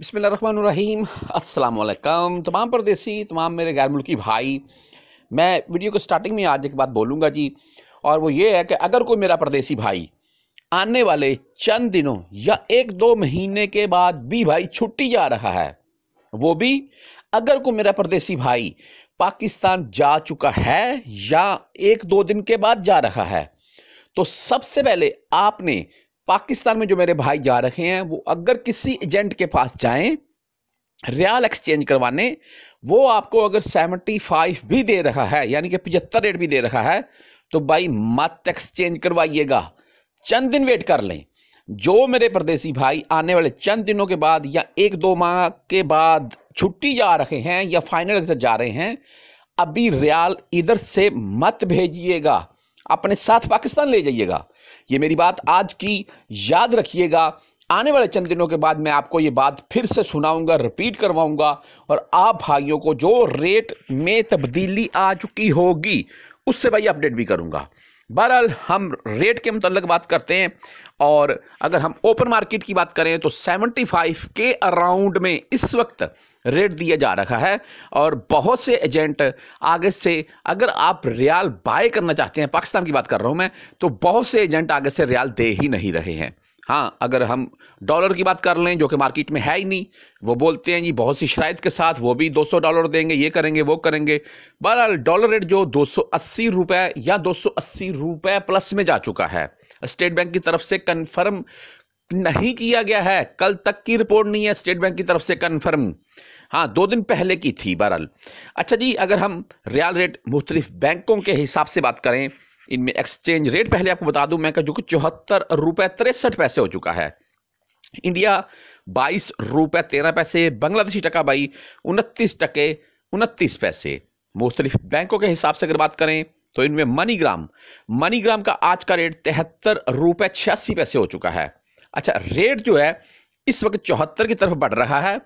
बसमीम अल्लाम तमाम परदेसी तमाम मेरे गैर मुल्की भाई मैं वीडियो के स्टार्टिंग में आज एक बात बोलूँगा जी और वो ये है कि अगर कोई मेरा परदेसी भाई आने वाले चंद दिनों या एक दो महीने के बाद भी भाई छुट्टी जा रहा है वो भी अगर कोई मेरा परदेसी भाई पाकिस्तान जा चुका है या एक दो दिन के बाद जा रहा है तो सबसे पहले आपने पाकिस्तान में जो मेरे भाई जा रहे हैं वो अगर किसी एजेंट के पास जाएं रियाल एक्सचेंज करवाने वो आपको अगर सेवेंटी फाइव भी दे रहा है यानी कि पचहत्तर रेट भी दे रहा है तो भाई मत एक्सचेंज करवाइएगा चंद दिन वेट कर लें जो मेरे परदेसी भाई आने वाले चंद दिनों के बाद या एक दो माह के बाद छुट्टी जा रहे हैं या फाइनल एग्जाम जा रहे हैं अभी रियाल इधर से मत भेजिएगा अपने साथ पाकिस्तान ले जाइएगा ये मेरी बात आज की याद रखिएगा आने वाले चंद दिनों के बाद मैं आपको ये बात फिर से सुनाऊंगा रिपीट करवाऊंगा और आप भाइयों को जो रेट में तब्दीली आ चुकी होगी उससे भाई अपडेट भी करूंगा बहरहाल हम रेट के मतलब बात करते हैं और अगर हम ओपन मार्केट की बात करें तो 75 के अराउंड में इस वक्त रेट दिया जा रहा है और बहुत से एजेंट आगे से अगर आप रियाल बाय करना चाहते हैं पाकिस्तान की बात कर रहा हूं मैं तो बहुत से एजेंट आगे से रियाल दे ही नहीं रहे हैं हाँ अगर हम डॉलर की बात कर लें जो कि मार्केट में है ही नहीं वो बोलते हैं जी बहुत सी शराइत के साथ वो भी 200 डॉलर देंगे ये करेंगे वो करेंगे बहरहाल डॉलर रेट जो 280 रुपए या 280 रुपए प्लस में जा चुका है स्टेट बैंक की तरफ से कन्फर्म नहीं किया गया है कल तक की रिपोर्ट नहीं है स्टेट बैंक की तरफ से कन्फर्म हाँ दो दिन पहले की थी बहरहाल अच्छा जी अगर हम रियाल रेट मुख्तलिफ बैंकों के हिसाब से बात करें इनमें एक्सचेंज रेट पहले आपको बता दूं मैं जो कि चौहत्तर रुपए तिरसठ पैसे हो चुका है इंडिया बाईस रुपये तेरह पैसे बांग्लादेशी टका बाई उनतीस टके उनतीस पैसे मुख्तलिफ बैंकों के हिसाब से अगर बात करें तो इनमें मनीग्राम मनीग्राम का आज का रेट तिहत्तर रुपए छियासी पैसे हो चुका है अच्छा रेट जो है इस वक्त चौहत्तर की तरफ बढ़ रहा है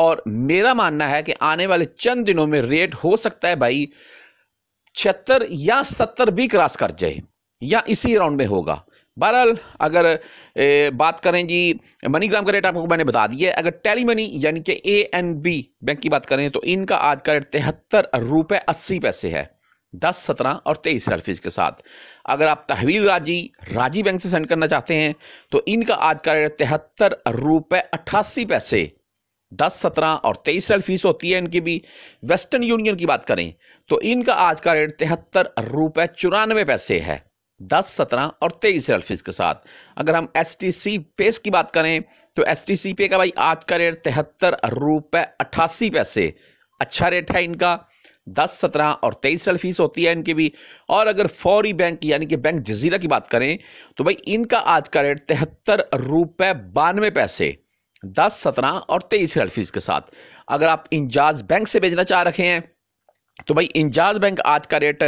और मेरा मानना है कि आने वाले चंद दिनों में रेट हो सकता है भाई छिहत्तर या सत्तर भी क्रॉस कर जाए या इसी राउंड में होगा बहरहाल अगर ए, बात करें जी मनीग्राम का रेट आपको मैंने बता दिया है अगर टेली मनी यानी कि ए एन बी बैंक की बात करें तो इनका आज का रेट तिहत्तर रुपये अस्सी पैसे है दस सत्रह और तेईस हज़ार फीस के साथ अगर आप तहवील राजी राजी बैंक से सेंड करना चाहते हैं तो इनका आज का रेट तिहत्तर रुपये अट्ठासी पैसे दस सत्रह और तेईस साल फीस होती है इनकी भी वेस्टर्न यूनियन की बात करें तो इनका आज का रेट तिहत्तर रुपये चौरानवे पैसे है दस सत्रह और तेईस साल फीस के साथ अगर हम एस टी सी पेस की बात करें तो एस टी सी पे का भाई आज का रेट तिहत्तर रुपये अट्ठासी पैसे अच्छा रेट है इनका दस सत्रह और तेईस साल फीस होती है इनकी भी और अगर फौरी बैंक यानी कि बैंक जजीरा की बात करें तो भाई इनका आज का रेट तिहत्तर रुपये बानवे पैसे दस सत्रह और तेईस हजार फीस के साथ अगर आप इंजाज बैंक से भेजना चाह रहे हैं तो भाई इंजाज बैंक आज का रेट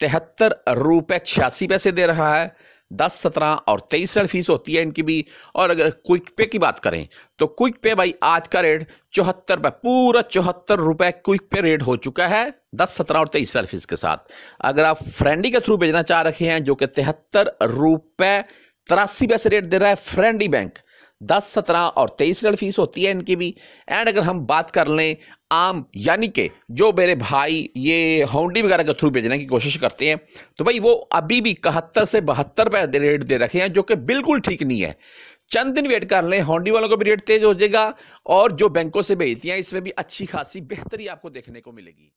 तिहत्तर रुपये छियासी पैसे दे रहा है दस सत्रह और तेईस हजार फीस होती है इनकी भी और अगर क्विक पे की बात करें तो क्विक पे भाई आज का रेट चौहत्तर रुपये पूरा चौहत्तर रुपये क्विक पे रेट हो चुका है दस सत्रह और तेईस हजार फीस के साथ अगर आप फ्रेंडी के थ्रू भेजना चाह रहे हैं जो कि तिहत्तर रुपये तिरासी पैसे रेट दे रहा है फ्रेंडी बैंक दस सत्रह और तेईस ऋण फीस होती है इनकी भी एंड अगर हम बात कर लें आम यानी कि जो मेरे भाई ये हाउंडी वगैरह के थ्रू भेजने की कोशिश करते हैं तो भाई वो अभी भी इकहत्तर से बहत्तर रुपये रेट दे रखे हैं जो कि बिल्कुल ठीक नहीं है चंद दिन वेट कर लें हॉन्डी वालों को भी रेट तेज हो जाएगा और जो बैंकों से भेजती हैं इसमें भी अच्छी खासी बेहतरी आपको देखने को मिलेगी